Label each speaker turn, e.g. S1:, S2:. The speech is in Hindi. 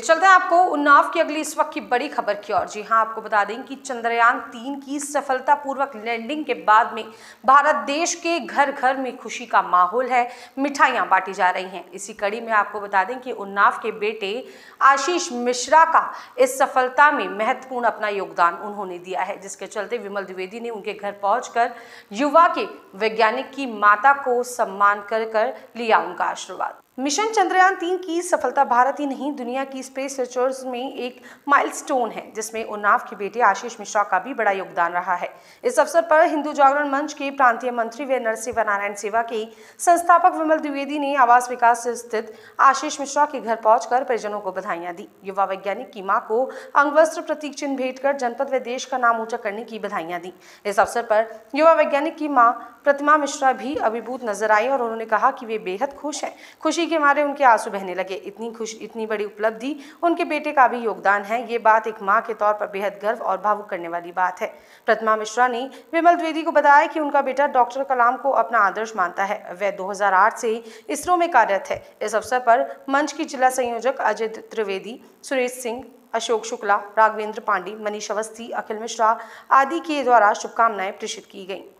S1: चलिए चलते हैं आपको उन्नाव की अगली इस वक्त की बड़ी खबर की ओर जी हाँ आपको बता दें कि चंद्रयान तीन की सफलतापूर्वक लैंडिंग के बाद में भारत देश के घर घर में खुशी का माहौल है मिठाइयाँ बांटी जा रही हैं इसी कड़ी में आपको बता दें कि उन्नाव के बेटे आशीष मिश्रा का इस सफलता में महत्वपूर्ण अपना योगदान उन्होंने दिया है जिसके चलते विमल द्विवेदी ने उनके घर पहुंचकर युवा के वैज्ञानिक की माता को सम्मान कर कर लिया उनका आशीर्वाद मिशन चंद्रयान तीन की सफलता भारत ही नहीं दुनिया की स्पेस रिसर्च में एक माइलस्टोन है जिसमें उन्नाव के बेटे आशीष मिश्रा का भी बड़ा योगदान रहा है इस अवसर पर हिंदू जागरण मंच के प्रांतीय मंत्री व नरसिंह नारायण सेवा के संस्थापक विमल द्विवेदी ने आवास विकास स्थित आशीष मिश्रा के घर पहुंचकर परिजनों को बधाइयां दी युवा वैज्ञानिक की माँ को अंगवस्त्र प्रतीक चिन्ह भेंट कर जनपद व देश का नाम ऊंचा करने की बधाइयां दी इस अवसर पर युवा वैज्ञानिक की माँ प्रतिमा मिश्रा भी अभिभूत नजर आई और उन्होंने कहा कि वे बेहद खुश हैं खुशी खुशी के मारे उनके आंसू बहने लगे इतनी खुश इतनी बड़ी उपलब्धि उनके बेटे का भी योगदान है ये बात एक माँ के तौर पर बेहद गर्व और भावुक करने वाली बात है प्रतिमा मिश्रा ने विमल द्विवेदी को बताया कि उनका बेटा डॉक्टर कलाम को अपना आदर्श मानता है वह दो से ही इसरो में कार्यरत है इस अवसर पर मंच की जिला संयोजक अजय त्रिवेदी सुरेश सिंह अशोक शुक्ला राघवेंद्र पांडे मनीष अवस्थी अखिल मिश्रा आदि के द्वारा शुभकामनाएं प्रेषित की गईं